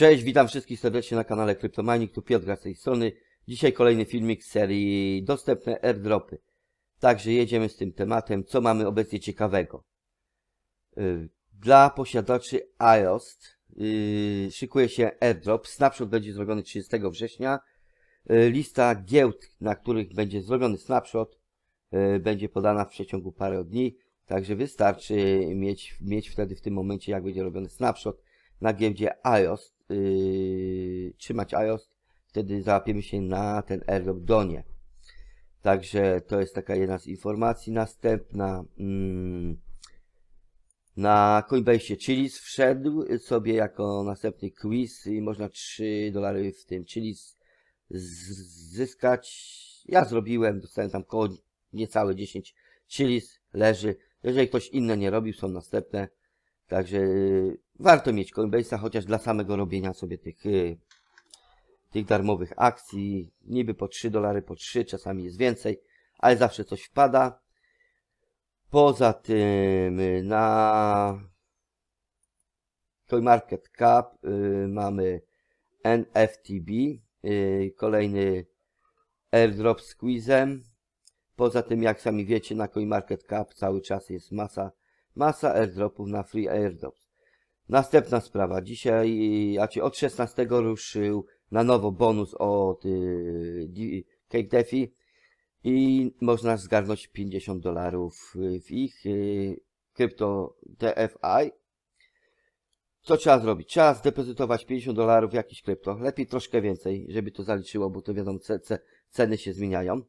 Cześć, witam wszystkich serdecznie na kanale Kryptomanik, tu Piotr z tej strony. Dzisiaj kolejny filmik z serii Dostępne airdropy. Także jedziemy z tym tematem, co mamy obecnie ciekawego. Y, dla posiadaczy iOS y, szykuje się airdrop. Snapshot będzie zrobiony 30 września. Y, lista giełd, na których będzie zrobiony snapshot, będzie podana w przeciągu paru dni. Także wystarczy mieć, mieć wtedy w tym momencie, jak będzie robiony snapshot na giełdzie iOS yy, trzymać iOS, wtedy załapiemy się na ten airdrop do nie. Także to jest taka jedna z informacji. Następna mm, na Coinbase Chilis wszedł sobie jako następny quiz i można 3 dolary w tym Chilis zyskać. Ja zrobiłem, dostałem tam koło niecałe 10 Chilis, leży. Jeżeli ktoś inny nie robił, są następne. Także y, Warto mieć Coinbase'a chociaż dla samego robienia sobie tych, y, tych darmowych akcji. Niby po 3 dolary, po 3, czasami jest więcej, ale zawsze coś wpada. Poza tym y, na CoinMarketCap yy, mamy NFTB, yy, kolejny airdrop z quizem. Poza tym, jak sami wiecie, na CoinMarketCap cały czas jest masa, masa airdropów na free airdrops. Następna sprawa. Dzisiaj, znaczy od 16 ruszył na nowo bonus od y, Defi i można zgarnąć 50 dolarów w ich y, krypto DFI. Co trzeba zrobić? Trzeba zdepozytować 50 dolarów w jakiś krypto. Lepiej troszkę więcej, żeby to zaliczyło, bo to wiadomo, ceny się zmieniają.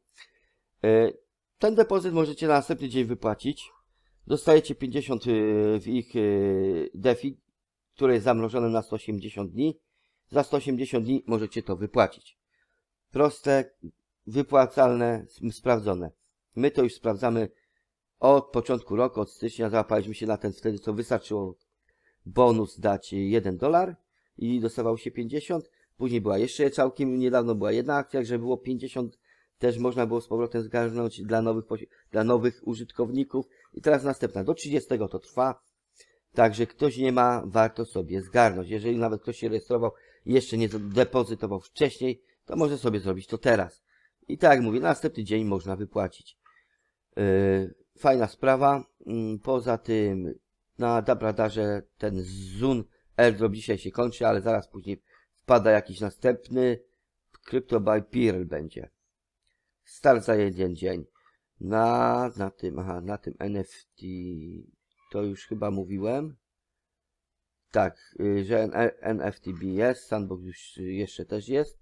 Y, ten depozyt możecie na następny dzień wypłacić. Dostajecie 50 y, w ich y, DeFi które jest zamrożone na 180 dni. Za 180 dni możecie to wypłacić. Proste, wypłacalne, sprawdzone. My to już sprawdzamy od początku roku, od stycznia. Załapaliśmy się na ten wtedy, co wystarczyło bonus dać 1 dolar i dostawał się 50. Później była jeszcze całkiem niedawno była jedna akcja, że było 50 też można było z powrotem zgarnąć dla nowych, dla nowych użytkowników. I teraz następna. Do 30 to trwa. Także ktoś nie ma, warto sobie zgarnąć. Jeżeli nawet ktoś się rejestrował jeszcze nie depozytował wcześniej, to może sobie zrobić to teraz. I tak jak mówię, następny dzień można wypłacić. Yy, fajna sprawa. Yy, poza tym na Dabradarze ten Zun airdrop dzisiaj się kończy, ale zaraz później wpada jakiś następny. Crypto by Pearl będzie. Start za jeden dzień. Na, na tym, aha, na tym NFT to już chyba mówiłem. Tak, y, że NFTB e, jest, Sandbox już y, jeszcze też jest.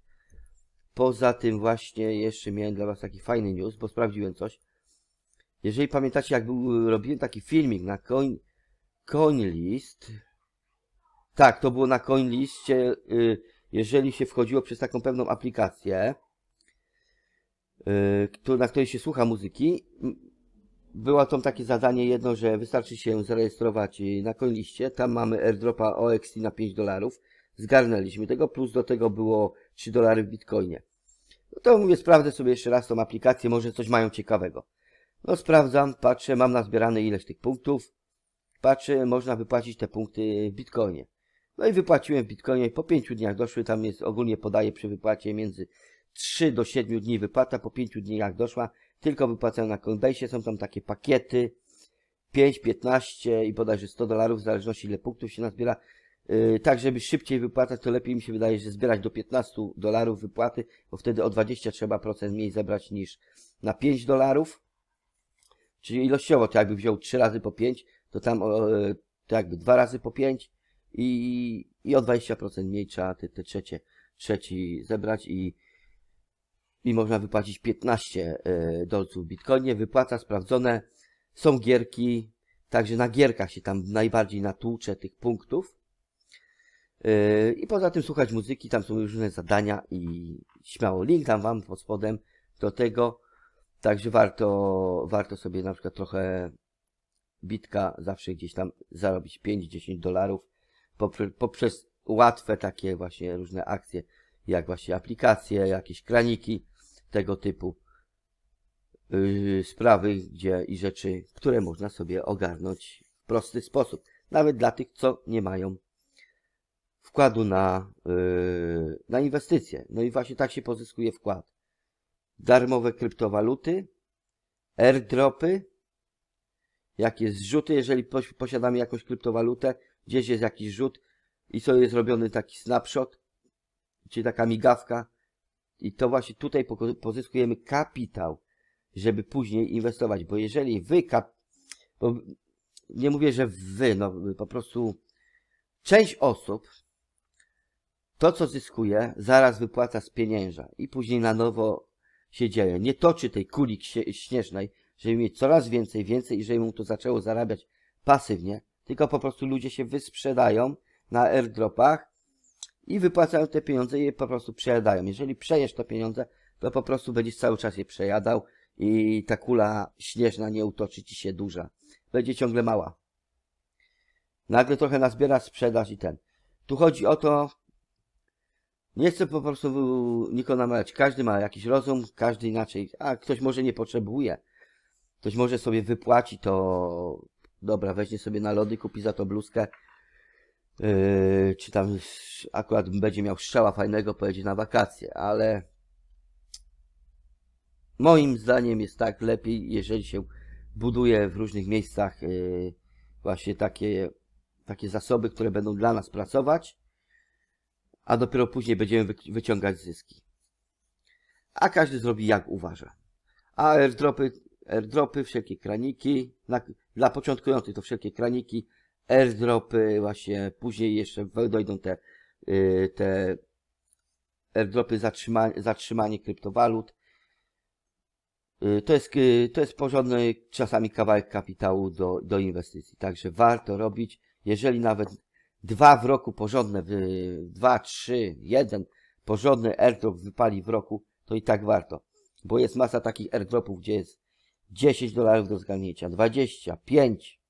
Poza tym właśnie jeszcze miałem dla Was taki fajny news, bo sprawdziłem coś. Jeżeli pamiętacie, jak był, robiłem taki filmik na coin, CoinList, tak, to było na coin yy, jeżeli się wchodziło przez taką pewną aplikację, y, na której się słucha muzyki, było tam takie zadanie jedno, że wystarczy się zarejestrować na coinliście. Tam mamy airdropa OXT na 5 dolarów. Zgarnęliśmy tego, plus do tego było 3 dolary w bitcoinie. No to mówię, sprawdzę sobie jeszcze raz tą aplikację, może coś mają ciekawego. No sprawdzam, patrzę, mam nazbierane ileś tych punktów. Patrzę, można wypłacić te punkty w bitcoinie. No i wypłaciłem w bitcoinie, po 5 dniach doszły, tam jest ogólnie podaje przy wypłacie między 3 do 7 dni wypłata, po 5 dniach doszła, tylko wypłacają na Coinbase. Są tam takie pakiety 5, 15 i bodajże 100 dolarów, w zależności ile punktów się nazbiera. Yy, tak, żeby szybciej wypłacać, to lepiej mi się wydaje, że zbierać do 15 dolarów wypłaty, bo wtedy o 20 trzeba procent mniej zebrać niż na 5 dolarów. Czyli ilościowo, to jakby wziął 3 razy po 5, to tam yy, to jakby 2 razy po 5 i, i o 20% mniej trzeba te, te trzecie, trzeci zebrać i i można wypłacić 15 e, dolców w bitcoinie. Wypłaca sprawdzone. Są gierki, także na gierkach się tam najbardziej natłucze tych punktów. E, I poza tym słuchać muzyki, tam są różne zadania i śmiało link tam wam pod spodem do tego. Także warto, warto sobie na przykład trochę bitka zawsze gdzieś tam zarobić 5-10 dolarów poprzez łatwe takie właśnie różne akcje, jak właśnie aplikacje, jakieś kraniki, tego typu yy, sprawy gdzie, i rzeczy, które można sobie ogarnąć w prosty sposób. Nawet dla tych, co nie mają wkładu na, yy, na inwestycje. No i właśnie tak się pozyskuje wkład. Darmowe kryptowaluty, airdropy, jakie zrzuty, jeżeli posiadamy jakąś kryptowalutę, gdzieś jest jakiś rzut i sobie jest robiony taki snapshot, czyli taka migawka, i to właśnie tutaj pozyskujemy kapitał, żeby później inwestować, bo jeżeli wy kap... Bo nie mówię, że wy, no po prostu część osób to, co zyskuje, zaraz wypłaca z pieniędza i później na nowo się dzieje. Nie toczy tej kuli śnieżnej, żeby mieć coraz więcej, więcej i żeby mu to zaczęło zarabiać pasywnie, tylko po prostu ludzie się wysprzedają na airdropach i wypłacają te pieniądze i je po prostu przejadają. Jeżeli przejesz te pieniądze, to po prostu będziesz cały czas je przejadał i ta kula śnieżna nie utoczy ci się duża. Będzie ciągle mała. Nagle trochę nazbiera sprzedaż i ten. Tu chodzi o to, nie chcę po prostu nikogo namawiać. Każdy ma jakiś rozum, każdy inaczej. A ktoś może nie potrzebuje. Ktoś może sobie wypłaci to, dobra, weźmie sobie na lody, kupi za to bluzkę Yy, czy tam akurat będzie miał strzała fajnego, pojedzie na wakacje, ale moim zdaniem jest tak lepiej, jeżeli się buduje w różnych miejscach yy, właśnie takie, takie zasoby, które będą dla nas pracować, a dopiero później będziemy wyciągać zyski. A każdy zrobi jak uważa. A airdropy, airdropy wszelkie kraniki, na, dla początkujących to wszelkie kraniki, airdropy właśnie, później jeszcze dojdą te, y, te airdropy zatrzyma, zatrzymanie kryptowalut. Y, to jest, y, to jest porządny czasami kawałek kapitału do, do inwestycji, także warto robić, jeżeli nawet dwa w roku porządne, dwa, trzy, jeden porządny airdrop wypali w roku, to i tak warto, bo jest masa takich airdropów, gdzie jest 10 dolarów do zgarnięcia, 25,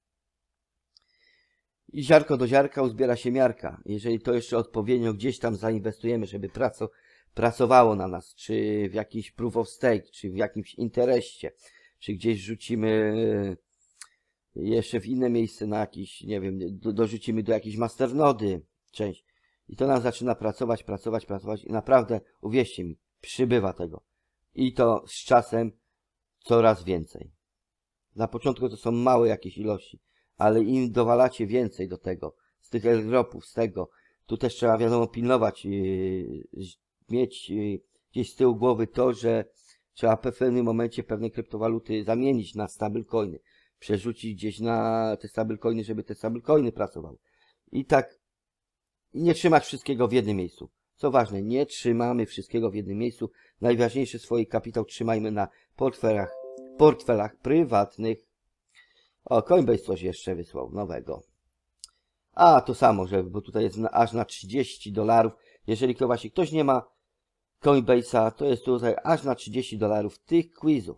i ziarko do ziarka uzbiera się miarka. Jeżeli to jeszcze odpowiednio gdzieś tam zainwestujemy, żeby praco, pracowało na nas, czy w jakiś proof of stake, czy w jakimś interesie, czy gdzieś rzucimy e, jeszcze w inne miejsce na jakiś, nie wiem, do, dorzucimy do jakiejś masternody część. I to nam zaczyna pracować, pracować, pracować i naprawdę, uwierzcie mi, przybywa tego. I to z czasem coraz więcej. Na początku to są małe jakieś ilości ale im dowalacie więcej do tego, z tych airdropów, z tego. Tu też trzeba wiadomo pilnować, yy, mieć yy, gdzieś z tyłu głowy to, że trzeba w pewnym momencie pewne kryptowaluty zamienić na stablecoiny, przerzucić gdzieś na te stablecoiny, żeby te stablecoiny pracowały. I tak nie trzymać wszystkiego w jednym miejscu. Co ważne, nie trzymamy wszystkiego w jednym miejscu. Najważniejszy swój kapitał trzymajmy na portfelach, portfelach prywatnych. O, Coinbase coś jeszcze wysłał nowego. A, to samo, że, bo tutaj jest na, aż na 30 dolarów. Jeżeli kto, właśnie ktoś nie ma Coinbase'a, to jest tutaj aż na 30 dolarów tych quizów.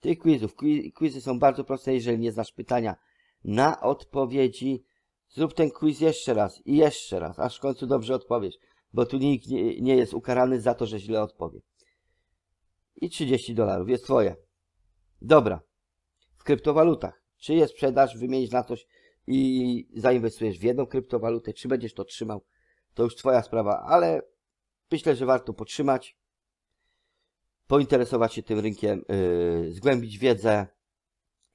Tych quizów. Quizy są bardzo proste, jeżeli nie znasz pytania na odpowiedzi. Zrób ten quiz jeszcze raz i jeszcze raz, aż w końcu dobrze odpowiesz, bo tu nikt nie, nie jest ukarany za to, że źle odpowie. I 30 dolarów jest twoje. Dobra kryptowalutach. Czy jest sprzedaż wymienisz na coś i zainwestujesz w jedną kryptowalutę, czy będziesz to trzymał, to już Twoja sprawa, ale myślę, że warto potrzymać, pointeresować się tym rynkiem, yy, zgłębić wiedzę.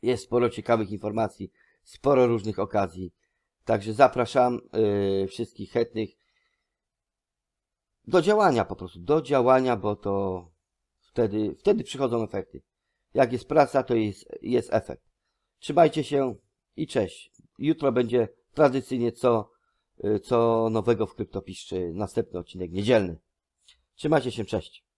Jest sporo ciekawych informacji, sporo różnych okazji. Także zapraszam yy, wszystkich chętnych do działania po prostu, do działania, bo to wtedy, wtedy przychodzą efekty. Jak jest praca, to jest, jest efekt. Trzymajcie się i cześć. Jutro będzie tradycyjnie co, y, co nowego w kryptopiszczy. Następny odcinek niedzielny. Trzymajcie się, cześć.